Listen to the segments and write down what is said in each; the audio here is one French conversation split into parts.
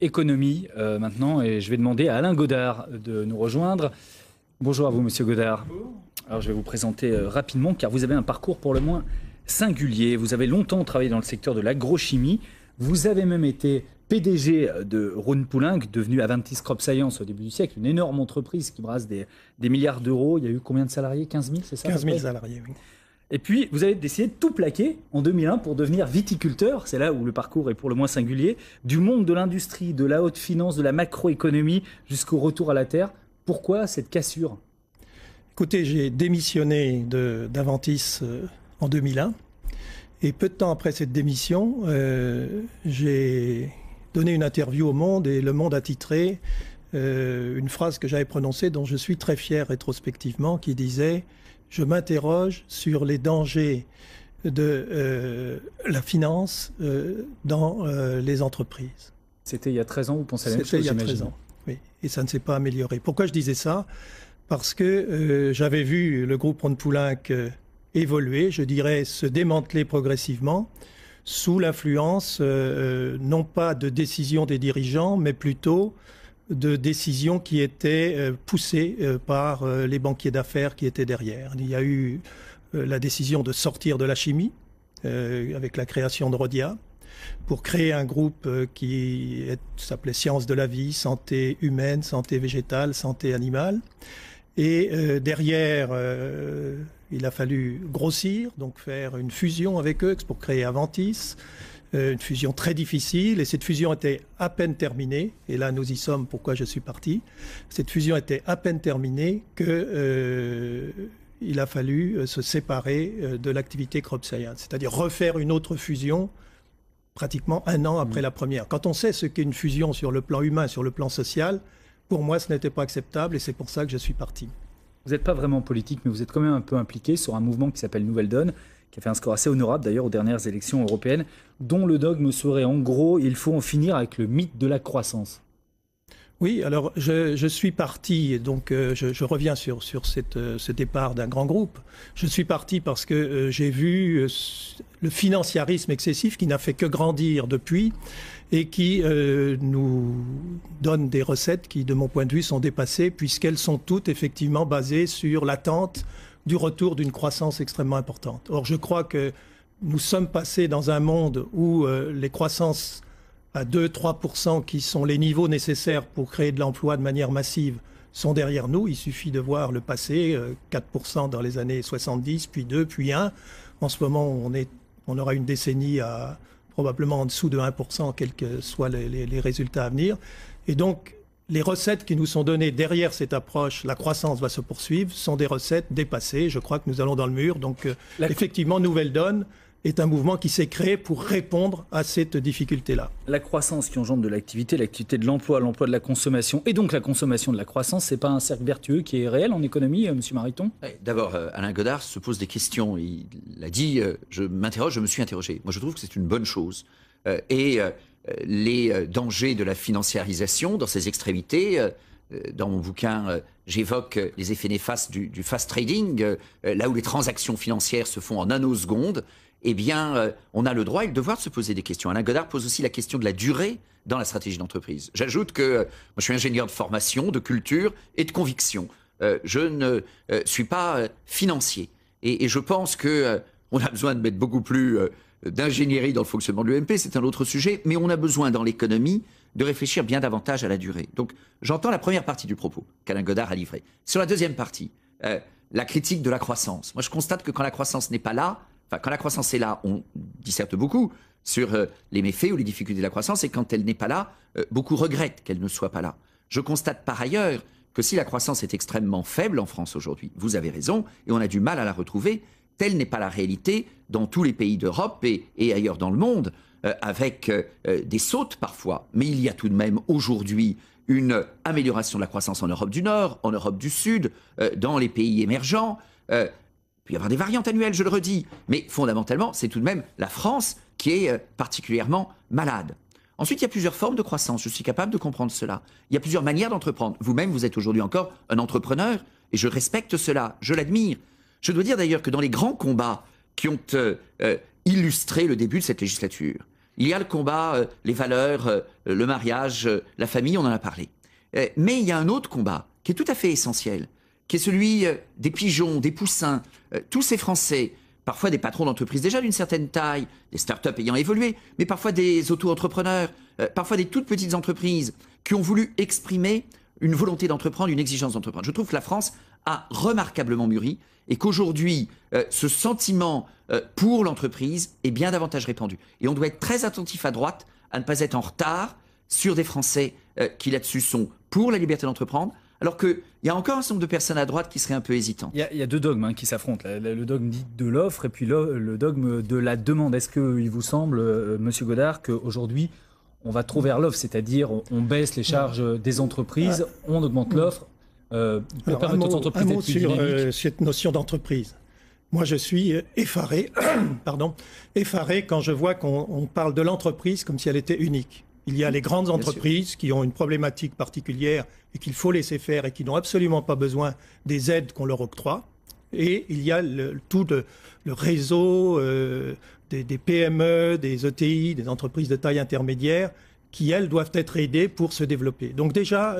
économie euh, maintenant. Et je vais demander à Alain Godard de nous rejoindre. Bonjour à vous, monsieur Godard. Alors, je vais vous présenter euh, rapidement, car vous avez un parcours pour le moins singulier. Vous avez longtemps travaillé dans le secteur de l'agrochimie. Vous avez même été PDG de Rhône Poulenc, devenu Aventis Crop Science au début du siècle, une énorme entreprise qui brasse des, des milliards d'euros. Il y a eu combien de salariés 15 000, c'est ça 15 000 salariés, oui. Et puis, vous avez décidé de tout plaquer en 2001 pour devenir viticulteur, c'est là où le parcours est pour le moins singulier, du monde de l'industrie, de la haute finance, de la macroéconomie jusqu'au retour à la terre. Pourquoi cette cassure Écoutez, j'ai démissionné d'Aventis euh, en 2001. Et peu de temps après cette démission, euh, j'ai donné une interview au Monde et le Monde a titré euh, une phrase que j'avais prononcée dont je suis très fier rétrospectivement qui disait je m'interroge sur les dangers de euh, la finance euh, dans euh, les entreprises. C'était il y a 13 ans, vous pensez à la même il y a 13 ans, oui. Et ça ne s'est pas amélioré. Pourquoi je disais ça Parce que j'avais vu le groupe Ronde Poulain évoluer, je dirais se démanteler progressivement, sous l'influence non pas de décisions des dirigeants, mais plutôt de décisions qui étaient euh, poussées euh, par euh, les banquiers d'affaires qui étaient derrière. Il y a eu la décision de sortir de la chimie avec la création de Rodia pour créer un groupe qui s'appelait Sciences de la vie, santé humaine, santé végétale, santé animale. Et derrière, il a fallu grossir, donc faire une fusion avec eux pour créer Aventis, euh, une fusion très difficile et cette fusion était à peine terminée, et là nous y sommes, pourquoi je suis parti, cette fusion était à peine terminée que... Euh, il a fallu euh, se séparer de l'activité Crop Science, c'est-à-dire refaire une autre fusion pratiquement un an après mmh. la première. Quand on sait ce qu'est une fusion sur le plan humain, sur le plan social, pour moi ce n'était pas acceptable et c'est pour ça que je suis parti. Vous n'êtes pas vraiment politique, mais vous êtes quand même un peu impliqué sur un mouvement qui s'appelle Nouvelle Donne, qui a fait un score assez honorable d'ailleurs aux dernières élections européennes, dont le dogme serait en gros il faut en finir avec le mythe de la croissance. Oui, alors je, suis parti, donc euh, je, reviens sur, euh, ce départ d'un grand groupe. Je suis parti parce que euh, j'ai vu le financiarisme excessif qui n'a fait que grandir depuis et qui nous donne des recettes qui, de mon point de vue, sont dépassées puisqu'elles sont toutes effectivement basées sur l'attente du retour d'une croissance extrêmement importante. Or, je crois que nous sommes passés dans un monde où euh, les croissances à 2-3%, qui sont les niveaux nécessaires pour créer de l'emploi de manière massive, sont derrière nous. Il suffit de voir le passé, 4% euh, dans les années 70, puis 2, puis 1. En ce moment, on, aura une décennie à probablement en dessous de 1%, quels que soient les, les résultats à venir. Et donc, les recettes qui nous sont données derrière cette approche, la croissance va se poursuivre, sont des recettes dépassées. Je crois que nous allons dans le mur. Donc, euh, effectivement, nouvelle donne est un mouvement qui s'est créé pour répondre à cette difficulté-là. La croissance qui engendre de l'activité, l'activité de l'emploi, l'emploi de la consommation, et donc la consommation de la croissance, c'est pas un cercle vertueux qui est réel en économie, euh, M. Mariton D'abord, euh, Alain Godard se pose des questions. Il a dit je m'interroge, je me suis interrogé. Moi, je trouve que c'est une bonne chose. et les euh, dangers de la financiarisation dans ses extrémités. Euh, euh, dans mon bouquin, j'évoque les effets néfastes du, fast trading, là où les transactions financières se font en nanosecondes. Eh bien, on a le droit et le devoir de se poser des questions. Alain Godard pose aussi la question de la durée dans la stratégie d'entreprise. J'ajoute que je suis ingénieur de formation, de culture et de conviction. je ne suis pas financier. Et, et je pense qu'on a besoin de mettre beaucoup plus d'ingénierie dans le fonctionnement de l'UMP, c'est un autre sujet, mais on a besoin dans l'économie de réfléchir bien davantage à la durée. Donc j'entends la première partie du propos qu'Alain Godard a livré. Sur la deuxième partie, euh, la critique de la croissance. Moi je constate que quand la croissance n'est pas là, enfin quand la croissance est là, on disserte beaucoup sur euh, les méfaits ou les difficultés de la croissance, et quand elle n'est pas là, euh, beaucoup regrettent qu'elle ne soit pas là. Je constate par ailleurs que si la croissance est extrêmement faible en France aujourd'hui, vous avez raison, et on a du mal à la retrouver, telle n'est pas la réalité dans tous les pays d'Europe et, ailleurs dans le monde, euh, avec euh, euh, des sautes parfois. Mais il y a tout de même aujourd'hui une amélioration de la croissance en Europe du Nord, en Europe du Sud, dans les pays émergents. il peut y avoir des variantes annuelles, je le redis. Mais fondamentalement, c'est tout de même la France qui est particulièrement malade. Ensuite, il y a plusieurs formes de croissance. Je suis capable de comprendre cela. Il y a plusieurs manières d'entreprendre. Vous-même, vous êtes aujourd'hui encore un entrepreneur et je respecte cela, je l'admire. Je dois dire d'ailleurs que dans les grands combats qui ont euh, euh, illustré le début de cette législature, il y a le combat, euh, les valeurs, le mariage, la famille, on en a parlé. mais il y a un autre combat qui est tout à fait essentiel, qui est celui des pigeons, des poussins, tous ces Français, parfois des patrons d'entreprises déjà d'une certaine taille, des start-up ayant évolué, mais parfois des auto-entrepreneurs, parfois des toutes petites entreprises qui ont voulu exprimer une volonté d'entreprendre, une exigence d'entreprendre. Je trouve que la France a remarquablement mûri et qu'aujourd'hui, euh, ce sentiment euh, pour l'entreprise est bien davantage répandu. Et on doit être très attentif à droite à ne pas être en retard sur des Français euh, qui là-dessus sont pour la liberté d'entreprendre, alors qu'il y a encore un nombre de personnes à droite qui seraient un peu hésitantes. Il y, a deux dogmes hein, qui s'affrontent. Le, dogme dit de l'offre et puis le, dogme de la demande. Est-ce qu'il vous semble, Monsieur Godard, qu'aujourd'hui, on va trop vers l'offre, c'est-à-dire on baisse les charges des entreprises, on augmente l'offre, euh, un mot, sur euh, cette notion d'entreprise. Moi, je suis euh, effaré, pardon, effaré quand je vois qu'on parle de l'entreprise comme si elle était unique. Il y a les grandes entreprises qui ont une problématique particulière et qu'il faut laisser faire et qui n'ont absolument pas besoin des aides qu'on leur octroie. Et il y a le, tout le, réseau des, PME, des ETI, e des entreprises de taille intermédiaire, qui, elles, doivent être aidées pour se développer. Donc déjà,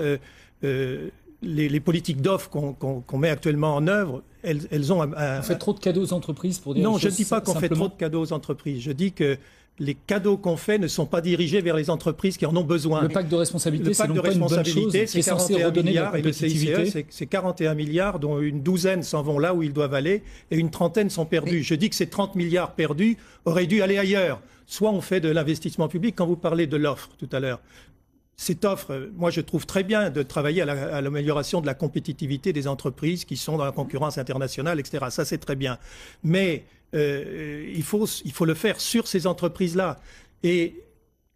les, politiques d'offres qu'on met actuellement en œuvre, elles, ont. Un, on fait trop de cadeaux aux entreprises pour dire. Non, je ne dis pas qu'on fait trop de cadeaux aux entreprises. Je dis que les cadeaux qu'on fait ne sont pas dirigés vers les entreprises qui en ont besoin. Le pacte de responsabilité, c'est responsabilité, c'est 41 milliards et le CICE, c'est 41 milliards, dont une douzaine s'en vont là où ils doivent aller et une trentaine sont perdus. Je dis que ces 30 milliards perdus auraient dû aller ailleurs. Soit on fait de l'investissement public, quand vous parlez de l'offre tout à l'heure, cette offre, moi je trouve très bien de travailler à l'amélioration de la compétitivité des entreprises qui sont dans la concurrence internationale, etc. Ça c'est très bien. Mais euh, il, faut, il faut le faire sur ces entreprises-là. Et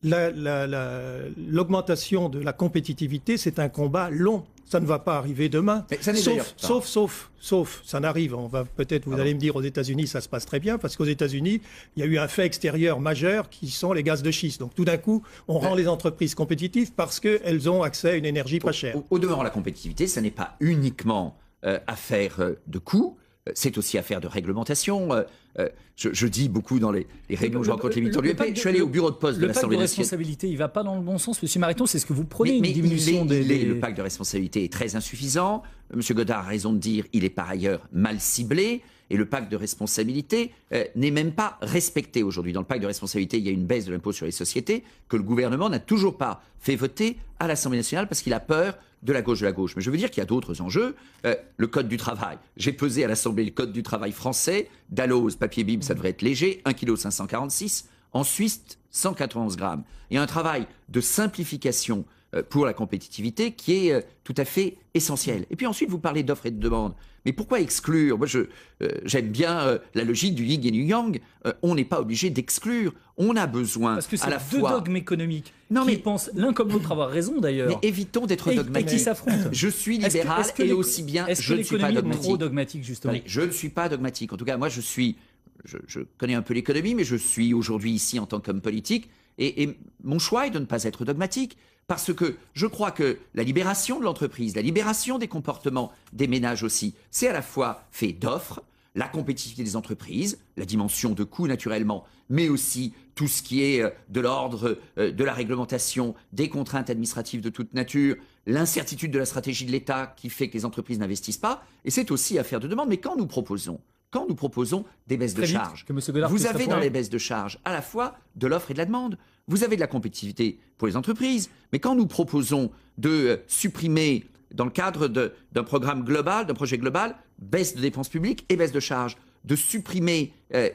l'augmentation de la compétitivité, c'est un combat long. Ça ne va pas arriver demain. sauf, sauf, sauf, sauf, ça n'arrive. On va peut-être, vous allez me dire, aux États-Unis, ça se passe très bien, parce qu'aux États-Unis, il y a eu un fait extérieur majeur qui sont les gaz de schiste. Donc tout d'un coup, on rend euh. les entreprises compétitives parce qu'elles ont accès à une énergie pas chère. Au, delà demeurant, la compétitivité, ça n'est pas uniquement euh, affaire euh, de coûts c'est aussi affaire de réglementation. Euh, euh, je, dis beaucoup dans les, les où je rencontre les militants du je suis allé au bureau de poste de l'Assemblée nationale. Le pacte de responsabilité, il va pas dans le bon sens, Monsieur Mariton, c'est ce que vous prenez, mais, une des... Le pacte de responsabilité est très insuffisant, Monsieur Godard a raison de dire, il est par ailleurs mal ciblé, et le pacte de responsabilité euh, n'est même pas respecté aujourd'hui. Dans le pacte de responsabilité, il y a une baisse de l'impôt sur les sociétés que le gouvernement n'a toujours pas fait voter à l'Assemblée nationale parce qu'il a peur de la gauche de la gauche, mais je veux dire qu'il y a d'autres enjeux. Euh, le Code du travail. J'ai pesé à l'Assemblée le Code du travail français. Dalloz, papier bim, ça devrait être léger, 1,546 kg. En Suisse, 191 grammes. Il y a un travail de simplification euh, pour la compétitivité qui est euh, tout à fait essentielle. Et puis ensuite, vous parlez d'offres et de demandes. Mais pourquoi exclure Moi, euh, j'aime bien la logique du yin et du yang. on n'est pas obligé d'exclure. On a besoin Parce que deux dogmes économiques non, qui pensent l'un comme l'autre avoir raison d'ailleurs. Mais évitons d'être dogmatiques. Je suis libéral et aussi bien je ne suis pas dogmatique. justement. je ne suis pas dogmatique. En tout cas, moi, je suis. Je, connais un peu l'économie, mais je suis aujourd'hui ici en tant qu'homme politique. Et, et mon choix est de ne pas être dogmatique. Parce que je crois que la libération de l'entreprise, la libération des comportements des ménages aussi, c'est à la fois fait d'offres, la compétitivité des entreprises, la dimension de coût naturellement, mais aussi tout ce qui est euh, de l'ordre euh, de la réglementation, des contraintes administratives de toute nature, l'incertitude de la stratégie de l'État qui fait que les entreprises n'investissent pas, et c'est aussi affaire de demande. Mais quand nous proposons nous proposons des baisses de charges. Vous avez dans les baisses de charges à la fois de l'offre et de la demande. Vous avez de la compétitivité pour les entreprises, mais quand nous proposons de euh, supprimer, dans le cadre d'un programme global, d'un projet global, baisse de dépenses publiques et baisse de charges, de supprimer euh,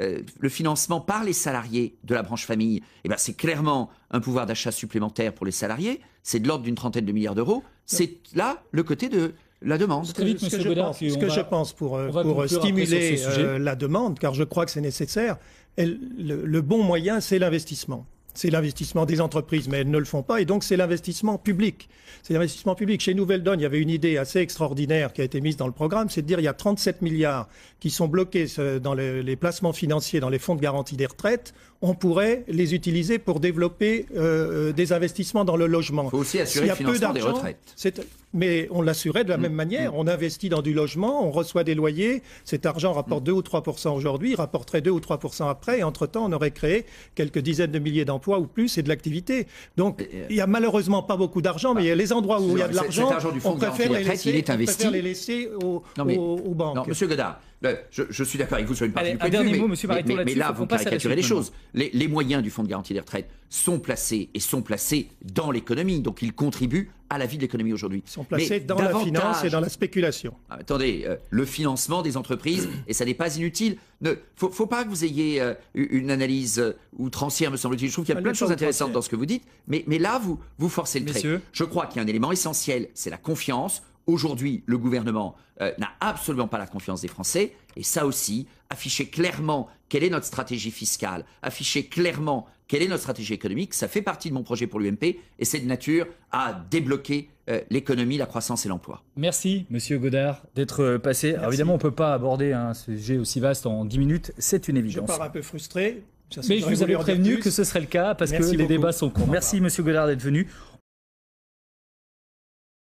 euh, le financement par les salariés de la branche famille, eh ben, c'est clairement un pouvoir d'achat supplémentaire pour les salariés, c'est de l'ordre d'une trentaine de milliards d'euros, c'est là le côté de la demande. Très vite, ce que, je, pense, que je pense pour, euh, euh, stimuler euh, la demande, car je crois que c'est nécessaire, le, bon moyen, c'est l'investissement. C'est l'investissement des entreprises, mais elles ne le font pas, et donc c'est l'investissement public. C'est l'investissement public. Chez Nouvelle Donne, il y avait une idée assez extraordinaire qui a été mise dans le programme, c'est de dire il y a 37 milliards qui sont bloqués dans les placements financiers, dans les fonds de garantie des retraites on pourrait les utiliser pour développer euh, euh, des investissements dans le logement. Il faut aussi assurer le financement des retraites. Mais on l'assurait de la mm. même manière. Mm. On investit dans du logement, on reçoit des loyers. Cet argent rapporte 2 mm. ou 3 aujourd'hui, rapporterait 2 ou 3 après. entre-temps, on aurait créé quelques dizaines de milliers d'emplois ou plus et de l'activité. Donc, euh, il n'y a malheureusement pas beaucoup d'argent, mais bah, il y a les endroits où il y a de l'argent, on préfère, les laisser, les laisser aux, aux banques. Non, Monsieur Godard, ben, je, suis d'accord avec vous sur une partie du point mais, mais, là, vous caricaturez les choses. Les, moyens du Fonds de garantie des retraites sont placés et sont placés dans l'économie, donc ils contribuent à la vie de l'économie aujourd'hui. Ils sont placés dans la finance et dans la spéculation. Ah, attendez, euh, le financement des entreprises, et ça n'est pas inutile. Ne faut, pas que vous ayez euh, une analyse euh, outrancière, me semble-t-il. Je trouve qu'il y a plein de choses intéressantes dans ce que vous dites, mais, là, vous, forcez le trait. Je crois qu'il y a un élément essentiel, c'est la confiance. Aujourd'hui, le gouvernement euh, n'a absolument pas la confiance des Français. Et ça aussi, afficher clairement quelle est notre stratégie fiscale, afficher clairement quelle est notre stratégie économique, ça fait partie de mon projet pour l'UMP et c'est de nature à débloquer euh, l'économie, la croissance et l'emploi. Merci, Monsieur Godard, d'être euh, passé. Alors, évidemment, on ne peut pas aborder un sujet aussi vaste en 10 minutes, c'est une évidence. Je pars un peu frustré. mais je vous avais prévenu que ce serait le cas parce que les débats sont courts. Merci, Monsieur Godard, d'être venu.